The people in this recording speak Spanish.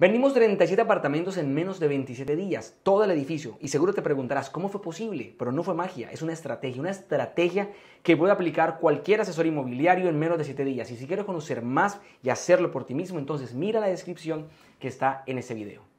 Vendimos 37 apartamentos en menos de 27 días, todo el edificio. Y seguro te preguntarás, ¿cómo fue posible? Pero no fue magia, es una estrategia, una estrategia que puede aplicar cualquier asesor inmobiliario en menos de 7 días. Y si quieres conocer más y hacerlo por ti mismo, entonces mira la descripción que está en ese video.